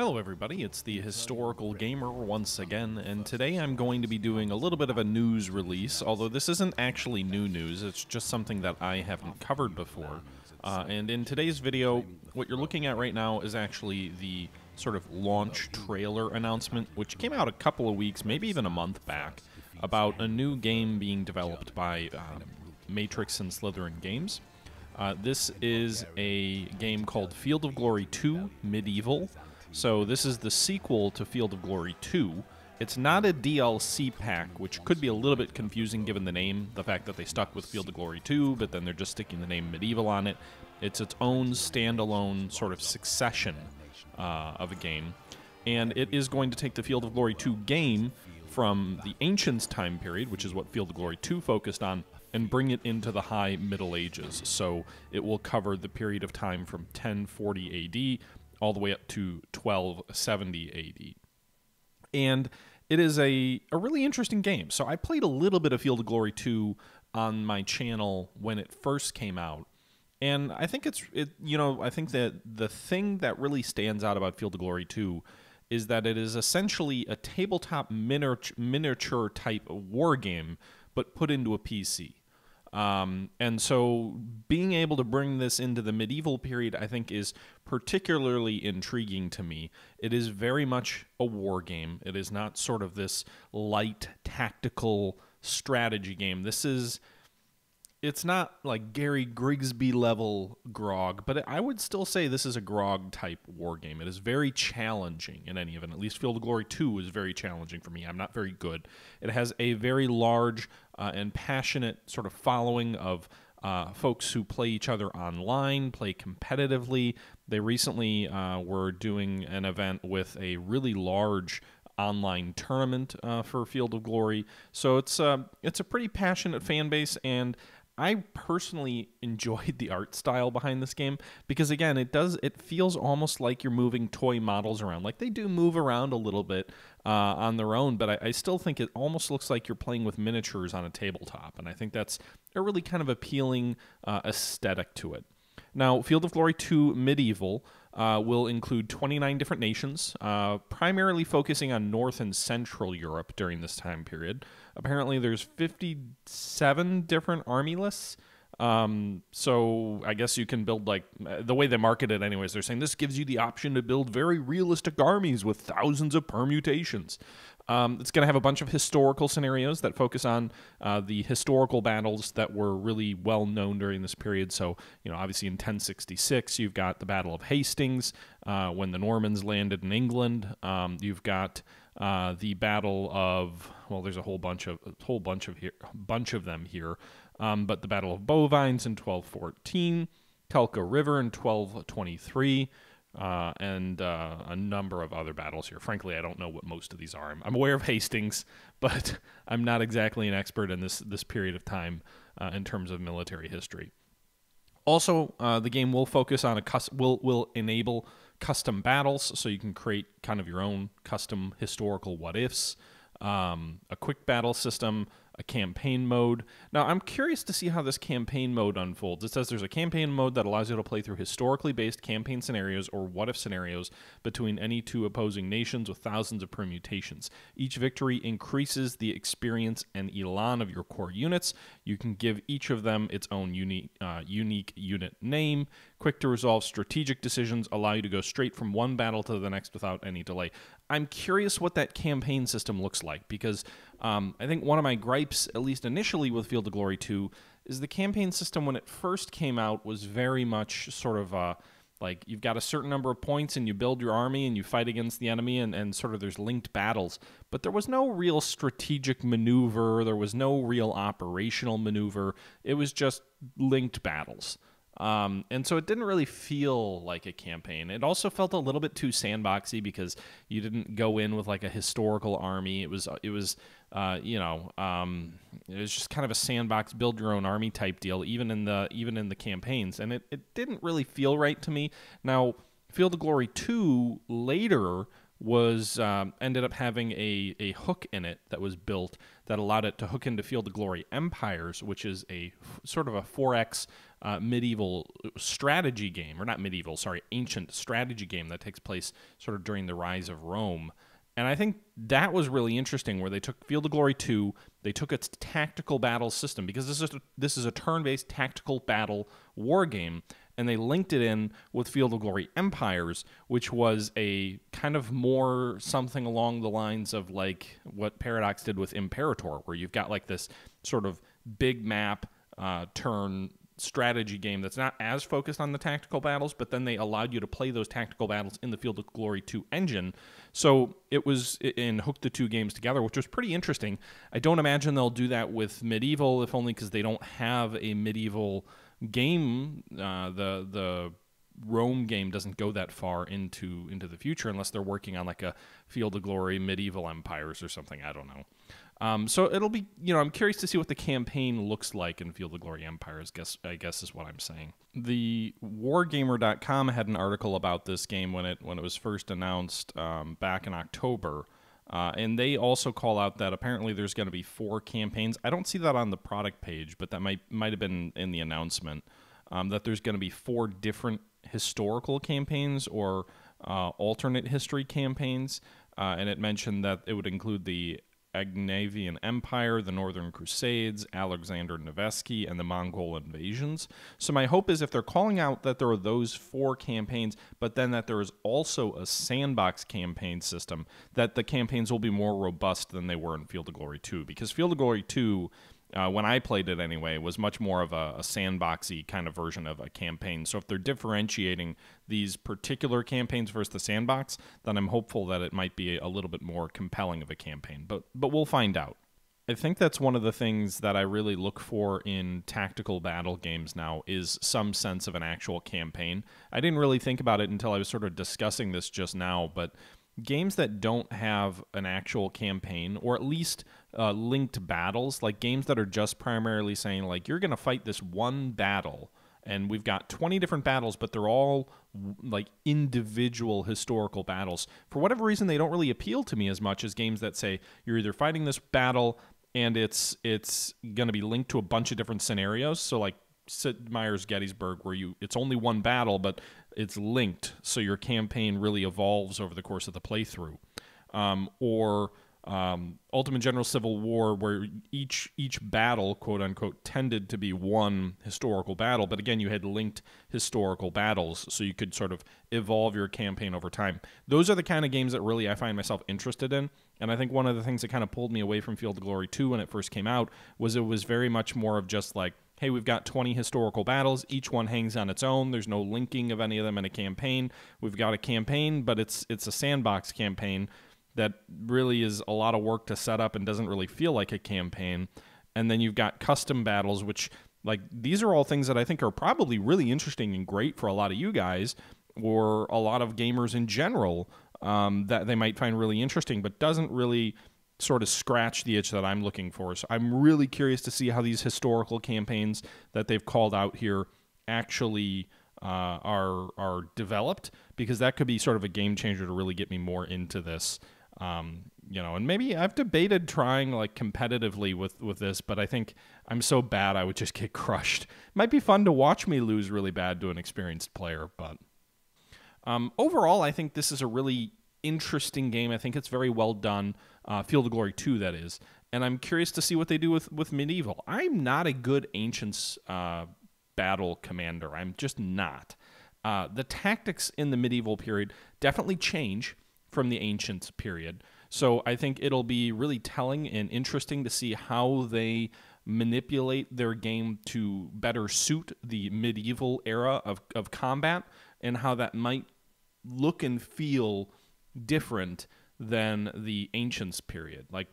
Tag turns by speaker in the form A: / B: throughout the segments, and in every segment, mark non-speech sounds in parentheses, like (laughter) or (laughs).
A: Hello everybody, it's the Historical Gamer once again, and today I'm going to be doing a little bit of a news release, although this isn't actually new news, it's just something that I haven't covered before. Uh, and in today's video, what you're looking at right now is actually the sort of launch trailer announcement, which came out a couple of weeks, maybe even a month back, about a new game being developed by um, Matrix and Slytherin Games. Uh, this is a game called Field of Glory 2 Medieval, so this is the sequel to Field of Glory 2. It's not a DLC pack, which could be a little bit confusing given the name, the fact that they stuck with Field of Glory 2, but then they're just sticking the name Medieval on it. It's its own standalone sort of succession uh, of a game. And it is going to take the Field of Glory 2 game from the Ancients time period, which is what Field of Glory 2 focused on, and bring it into the High Middle Ages. So it will cover the period of time from 1040 AD all the way up to 1270 AD. And it is a, a really interesting game. So I played a little bit of Field of Glory 2 on my channel when it first came out. And I think it's it you know, I think that the thing that really stands out about Field of Glory 2 is that it is essentially a tabletop miniature, miniature type war game but put into a PC. Um, and so being able to bring this into the medieval period, I think, is particularly intriguing to me. It is very much a war game, it is not sort of this light tactical strategy game. This is it's not like Gary Grigsby level grog, but I would still say this is a grog type war game. It is very challenging in any event. At least Field of Glory 2 is very challenging for me. I'm not very good. It has a very large uh, and passionate sort of following of uh, folks who play each other online, play competitively. They recently uh, were doing an event with a really large online tournament uh, for Field of Glory. So it's uh, it's a pretty passionate fan base and I personally enjoyed the art style behind this game because again, it does it feels almost like you're moving toy models around. Like they do move around a little bit uh, on their own, but I, I, still think it almost looks like you're playing with miniatures on a tabletop, and I think that's a really kind of appealing uh, aesthetic to it. Now, Field of Glory 2 Medieval uh, will include 29 different nations, uh, primarily focusing on North and Central Europe during this time period. Apparently, there's 57 different army lists. Um, so I guess you can build like uh, the way they market it, anyways. They're saying this gives you the option to build very realistic armies with thousands of permutations. Um, it's going to have a bunch of historical scenarios that focus on uh, the historical battles that were really well known during this period. So, you know, obviously in 1066, you've got the Battle of Hastings uh, when the Normans landed in England. Um, you've got uh, the Battle of well, there's a whole bunch of a whole bunch of here, bunch of them here, um, but the Battle of Bovines in 1214, Kelka River in 1223 uh, and uh, a number of other battles here. Frankly, I don't know what most of these are. I'm, I'm aware of Hastings, (laughs) but I'm not exactly an expert in this this period of time uh, in terms of military history. Also, uh, the game will focus on a cus- will will enable custom battles, so you can create kind of your own custom historical what ifs. Um, a quick battle system, a campaign mode. Now, I'm curious to see how this campaign mode unfolds. It says there's a campaign mode that allows you to play through historically based campaign scenarios or what if scenarios between any two opposing nations with thousands of permutations. Each victory increases the experience and elan of your core units. You can give each of them its own unique, uh, unique unit name. Quick to resolve strategic decisions allow you to go straight from one battle to the next without any delay. I'm curious what that campaign system looks like because um, I think one of my gripes, at least initially with Field of Glory 2, is the campaign system when it first came out was very much sort of uh, like you've got a certain number of points and you build your army and you fight against the enemy and, and sort of there's linked battles. But there was no real strategic maneuver, there was no real operational maneuver. It was just linked battles. Um, and so it didn't really feel like a campaign. It also felt a little bit too sandboxy because you didn't go in with like a historical army. It was it was uh, you know um, it was just kind of a sandbox build your own army type deal even in the even in the campaigns and it, it didn't really feel right to me. Now Field of Glory 2 later was um, ended up having a, a hook in it that was built that allowed it to hook into Field of Glory Empires, which is a f- sort of a 4X uh, medieval uh, strategy game, or not medieval, sorry, ancient strategy game that takes place sort of during the rise of Rome. And I think that was really interesting, where they took Field of Glory 2, they took its tactical battle system, because this is a, this is a turn based tactical battle war game, and they linked it in with Field of Glory Empires, which was a kind of more something along the lines of like what Paradox did with Imperator, where you've got like this sort of big map uh, turn strategy game that's not as focused on the tactical battles, but then they allowed you to play those tactical battles in the Field of Glory 2 engine. So it was in hooked the two games together, which was pretty interesting. I don't imagine they'll do that with Medieval, if only because they don't have a medieval game, uh, the the Rome game doesn't go that far into into the future unless they're working on like a Field of Glory medieval empires or something. I don't know. Um, so it'll be you know I'm curious to see what the campaign looks like in Field of Glory empires. Guess I guess is what I'm saying. The WarGamer.com had an article about this game when it when it was first announced um, back in October. Uh, and they also call out that apparently there's going to be four campaigns. I don't see that on the product page, but that might might have been in the announcement um, that there's going to be four different historical campaigns or uh, alternate history campaigns. Uh, and it mentioned that it would include the Agnavian Empire, the Northern Crusades, Alexander Nevsky, and the Mongol invasions. So, my hope is if they're calling out that there are those four campaigns, but then that there is also a sandbox campaign system, that the campaigns will be more robust than they were in Field of Glory 2. Because Field of Glory 2 uh, when I played it anyway, was much more of a, a, sandboxy kind of version of a campaign. So if they're differentiating these particular campaigns versus the sandbox, then I'm hopeful that it might be a little bit more compelling of a campaign. But but we'll find out. I think that's one of the things that I really look for in tactical battle games now is some sense of an actual campaign. I didn't really think about it until I was sort of discussing this just now, but games that don't have an actual campaign or at least uh, linked battles, like games that are just primarily saying, like, you're going to fight this one battle. And we've got 20 different battles, but they're all like individual historical battles. For whatever reason, they don't really appeal to me as much as games that say you're either fighting this battle and it's it's going to be linked to a bunch of different scenarios. So like Sid Meier's Gettysburg, where you it's only one battle, but it's linked, so your campaign really evolves over the course of the playthrough, um, or um, Ultimate General Civil War, where each each battle, quote unquote, tended to be one historical battle, but again, you had linked historical battles, so you could sort of evolve your campaign over time. Those are the kind of games that really I find myself interested in, and I think one of the things that kind of pulled me away from Field of Glory 2 when it first came out was it was very much more of just like hey, we've got 20 historical battles. Each one hangs on its own. There's no linking of any of them in a campaign. We've got a campaign, but it's it's a sandbox campaign that really is a lot of work to set up and doesn't really feel like a campaign. And then you've got custom battles, which like these are all things that I think are probably really interesting and great for a lot of you guys or a lot of gamers in general um, that they might find really interesting, but doesn't really sort of scratch the itch that I'm looking for. So I'm really curious to see how these historical campaigns that they've called out here actually uh, are are developed because that could be sort of a game changer to really get me more into this. Um, you know, and maybe I've debated trying like competitively with with this, but I think I'm so bad I would just get (laughs) crushed. It might be fun to watch me lose really bad to an experienced player, but um, overall, I think this is a really interesting game. I think it's very well done uh, Field of Glory 2, that is. And I'm curious to see what they do with, with Medieval. I'm not a good Ancients uh, battle commander, I'm just not. Uh, the tactics in the medieval period definitely change from the ancient period. So I think it'll be really telling and interesting to see how they manipulate their game to better suit the medieval era of, of combat and how that might look and feel different than the ancients period. Like,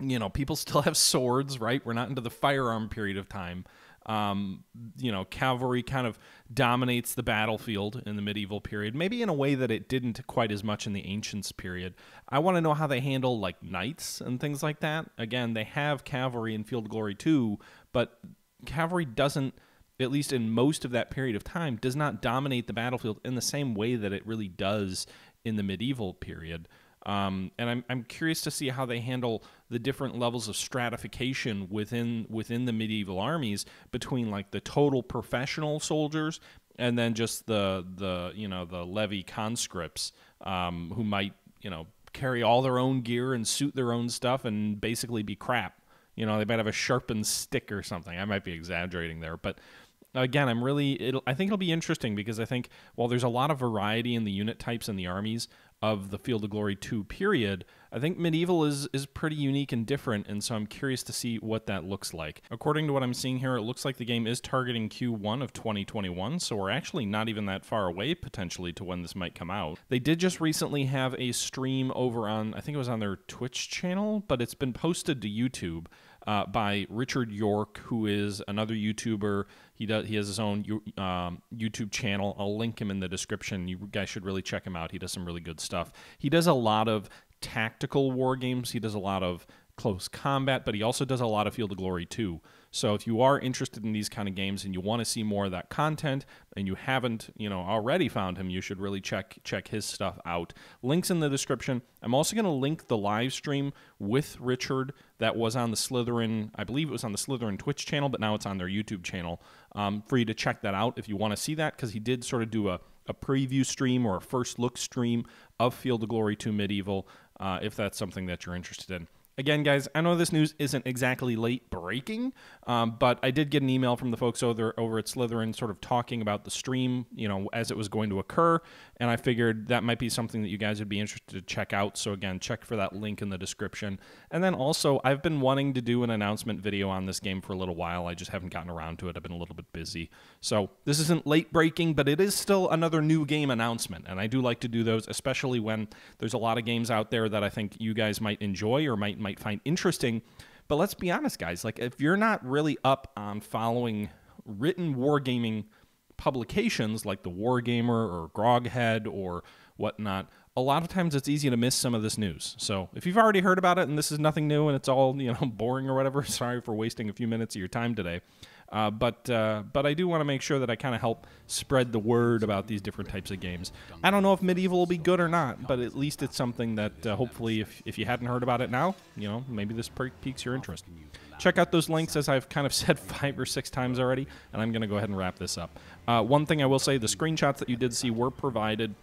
A: you know, people (laughs) still have swords, right? We're not into the firearm period of time. Um, you know, cavalry kind of dominates the battlefield in the medieval period, maybe in a way that it didn't quite as much in the ancients period. I want to know how they handle like knights and things like that. Again, they have cavalry in Field Glory too, but cavalry doesn't at least in most of that period of time, does not dominate the battlefield in the same way that it really does in the medieval period. Um, and I'm, I'm curious to see how they handle the different levels of stratification within within the medieval armies between like the total professional soldiers and then just the the you know the levy conscripts um, who might you know carry all their own gear and suit their own stuff and basically be crap. You know they might have a sharpened stick or something. I might be exaggerating there, but again, I'm really. I think it'll be interesting because I think while there's a lot of variety in the unit types in the armies, of the Field of Glory 2 period, I think medieval is is pretty unique and different, and so I'm curious to see what that looks like. According to what I'm seeing here, it looks like the game is targeting Q1 of 2021, so we're actually not even that far away potentially to when this might come out. They did just recently have a stream over on I think it was on their Twitch channel, but it's been posted to YouTube uh, by Richard York, who is another YouTuber. He does he has his own um, YouTube channel. I'll link him in the description. You guys should really check him out. He does some really good stuff. He does a lot of tactical war games. He does a lot of close combat, but he also does a lot of Field of Glory too. So if you are interested in these kind of games and you want to see more of that content and you haven't, you know, already found him, you should really check check his stuff out. Links in the description. I'm also going to link the live stream with Richard that was on the Slytherin, I believe it was on the Slytherin Twitch channel, but now it's on their YouTube channel. Um, for you to check that out if you want to see that because he did sort of do a a preview stream or a first look stream of Field of Glory 2 Medieval, uh, if that's something that you're interested in. Again, guys, I know this news isn't exactly late breaking, um, but I did get an email from the folks over, over at Slytherin sort of talking about the stream, you know, as it was going to occur. And I figured that might be something that you guys would be interested to check out. So, again, check for that link in the description. And then also, I've been wanting to do an announcement video on this game for a little while. I just haven't gotten around to it. I've been a little bit busy. So, this isn't late breaking, but it is still another new game announcement. And I do like to do those, especially when there's a lot of games out there that I think you guys might enjoy or might might find interesting. But let's be honest, guys, like if you're not really up on following written wargaming publications like the Wargamer or Groghead or whatnot, a lot of times it's easy to miss some of this news. So if you've already heard about it and this is nothing new and it's all, you know, (laughs) boring or whatever, (laughs) sorry for wasting a few minutes of your time today. Uh, but uh, but I do want to make sure that I kind of help spread the word about these different types of games. I don't know if Medieval will be good or not, but at least it's something that uh, hopefully, if, if you hadn't heard about it now, you know maybe this piques your interest. Check out those links as I've kind of (laughs) said five or six times already, and I'm going to go ahead and wrap this up. Uh, one thing I will say: the screenshots that you did see were provided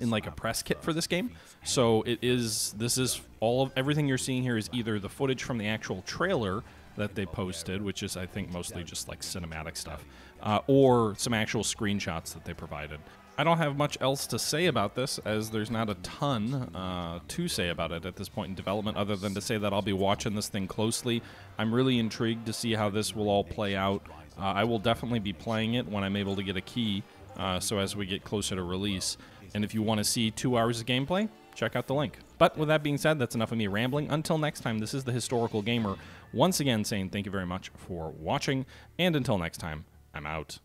A: in like a press kit for this game. So it is this is all of everything you're seeing here is either the footage from the actual trailer that they posted, which is, I think, mostly just like cinematic stuff, uh, or some actual screenshots that they provided. I don't have much else to say about this, as there's not a ton uh, to say about it at this point in development, other than to say that I'll be watching this thing closely. I'm really intrigued to see how this will all play out. Uh, I will definitely be playing it when I'm able to get a key, uh, so as we get closer to release. And if you want to see two hours of gameplay, check out the link. But with that being said, that's enough of me rambling. Until next time, this is The Historical Gamer. Once again, saying thank you very much for watching, and until next time, I'm out.